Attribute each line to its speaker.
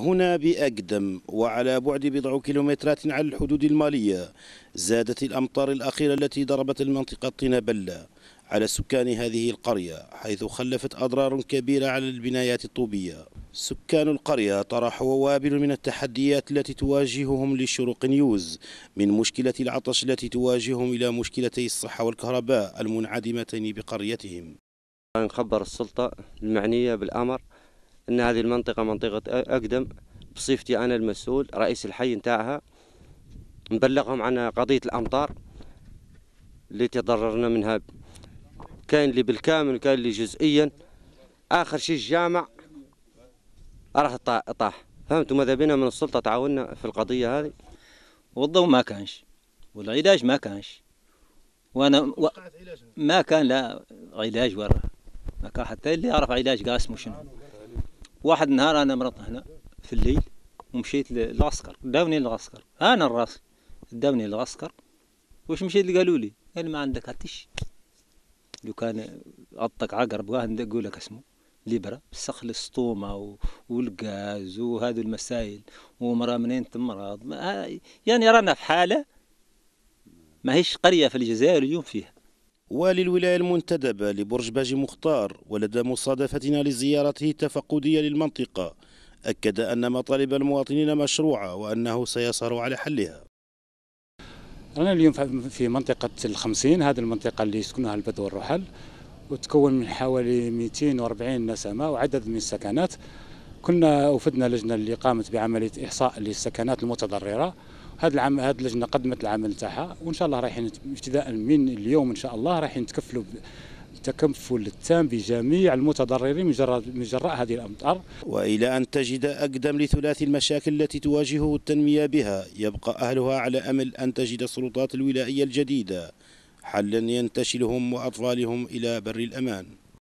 Speaker 1: هنا بأقدم وعلى بعد بضع كيلومترات عن الحدود المالية زادت الأمطار الأخيرة التي ضربت المنطقة طينبلة على سكان هذه القرية حيث خلفت أضرار كبيرة على البنايات الطوبية سكان القرية طرحوا ووابل من التحديات التي تواجههم لشروق نيوز من مشكلة العطش التي تواجههم إلى مشكلتي الصحة والكهرباء المنعدمتين بقريتهم
Speaker 2: نخبر السلطة المعنية بالأمر ان هذه المنطقه منطقه اقدم بصفتي انا المسؤول رئيس الحي نتاعها نبلغهم عن قضيه الامطار اللي تضررنا منها كاين اللي بالكامل كاين اللي جزئيا اخر شيء الجامع راح طاح فهمتوا ماذا بينا من السلطه تعاوننا في القضيه هذه والضوء ما كانش
Speaker 3: والعلاج ما كانش وانا و... ما كان لا علاج ورا ما كان حتى اللي يعرف علاج قاسمه شنو واحد النهار انا مرض هنا في الليل ومشيت للعسكر داوني للعسكر انا الراس داوني للعسكر واش مشيت قالوا لي قال ما عندك حتىش لو كان عطك عقرب واحد نقول لك اسمه ليبرا سخ السطومه والغاز وهذو المسائل ومرا منين تمرض يعني رانا في حاله ماهيش قريه في الجزائر اليوم فيها وللولاية المنتدبة لبرج باجي
Speaker 1: مختار ولدى مصادفتنا لزيارته التفقدية للمنطقة أكد أن مطالب المواطنين مشروعة وأنه سيسهر على حلها
Speaker 4: أنا اليوم في منطقة الخمسين هذه المنطقة اللي يسكنها البدو والرحل وتكون من حوالي 240 نسمة وعدد من السكنات كنا وفدنا لجنه اللي قامت بعمليه احصاء للسكنات المتضرره هذا العام هذه اللجنه قدمت العمل تاعها وان شاء الله رايحين ابتداء من اليوم ان شاء الله رايحين نتكفلوا التكفل
Speaker 1: التام بجميع المتضررين من جراء من جراء هذه الامطار والى ان تجد اقدم لثلاث المشاكل التي تواجهه التنميه بها يبقى اهلها على امل ان تجد السلطات الولائيه الجديده حلا ينتشلهم واطفالهم الى بر الامان